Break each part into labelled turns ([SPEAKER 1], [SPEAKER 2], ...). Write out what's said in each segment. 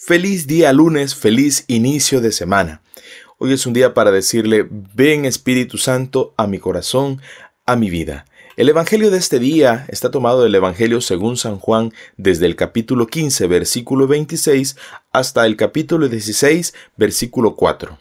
[SPEAKER 1] Feliz día lunes, feliz inicio de semana. Hoy es un día para decirle, ven Espíritu Santo a mi corazón, a mi vida. El Evangelio de este día está tomado del Evangelio según San Juan desde el capítulo 15, versículo 26, hasta el capítulo 16, versículo 4.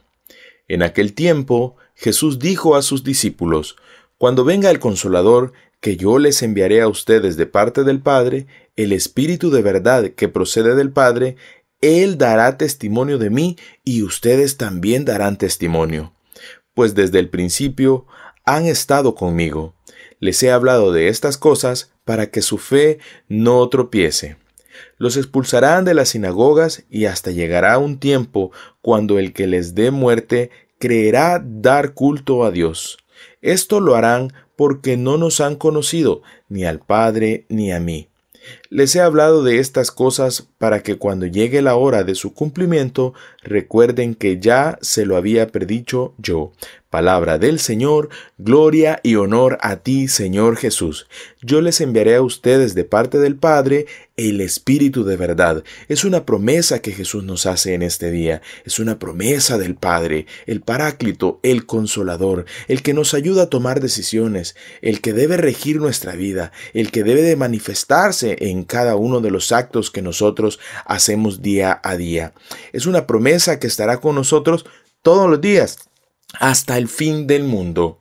[SPEAKER 1] En aquel tiempo, Jesús dijo a sus discípulos, Cuando venga el Consolador, que yo les enviaré a ustedes de parte del Padre, el Espíritu de verdad que procede del Padre, él dará testimonio de mí y ustedes también darán testimonio, pues desde el principio han estado conmigo. Les he hablado de estas cosas para que su fe no tropiece. Los expulsarán de las sinagogas y hasta llegará un tiempo cuando el que les dé muerte creerá dar culto a Dios. Esto lo harán porque no nos han conocido ni al Padre ni a mí. Les he hablado de estas cosas para que cuando llegue la hora de su cumplimiento recuerden que ya se lo había predicho yo. Palabra del Señor, gloria y honor a ti, Señor Jesús. Yo les enviaré a ustedes de parte del Padre el Espíritu de verdad. Es una promesa que Jesús nos hace en este día. Es una promesa del Padre, el Paráclito, el Consolador, el que nos ayuda a tomar decisiones, el que debe regir nuestra vida, el que debe de manifestarse en cada uno de los actos que nosotros hacemos día a día. Es una promesa que estará con nosotros todos los días hasta el fin del mundo.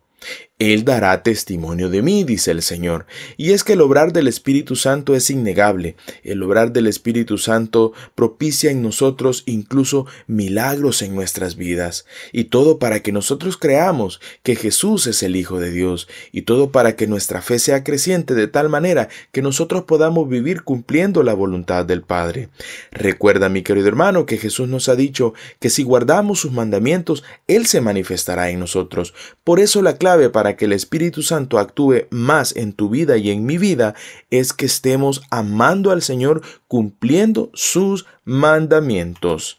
[SPEAKER 1] Él dará testimonio de mí, dice el Señor. Y es que el obrar del Espíritu Santo es innegable. El obrar del Espíritu Santo propicia en nosotros incluso milagros en nuestras vidas. Y todo para que nosotros creamos que Jesús es el Hijo de Dios. Y todo para que nuestra fe sea creciente de tal manera que nosotros podamos vivir cumpliendo la voluntad del Padre. Recuerda, mi querido hermano, que Jesús nos ha dicho que si guardamos sus mandamientos, Él se manifestará en nosotros. Por eso la clave para que el Espíritu Santo actúe más en tu vida y en mi vida es que estemos amando al Señor cumpliendo sus mandamientos.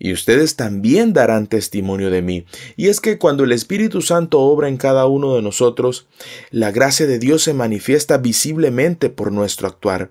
[SPEAKER 1] Y ustedes también darán testimonio de mí. Y es que cuando el Espíritu Santo obra en cada uno de nosotros, la gracia de Dios se manifiesta visiblemente por nuestro actuar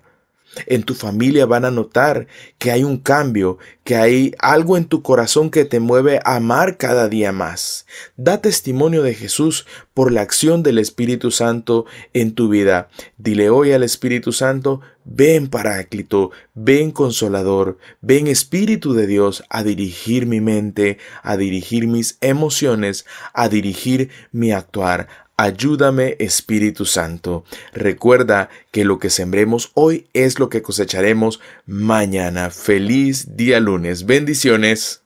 [SPEAKER 1] en tu familia van a notar que hay un cambio, que hay algo en tu corazón que te mueve a amar cada día más. Da testimonio de Jesús por la acción del Espíritu Santo en tu vida. Dile hoy al Espíritu Santo, ven Paráclito, ven Consolador, ven Espíritu de Dios a dirigir mi mente, a dirigir mis emociones, a dirigir mi actuar, Ayúdame Espíritu Santo. Recuerda que lo que sembremos hoy es lo que cosecharemos mañana. Feliz día lunes. Bendiciones.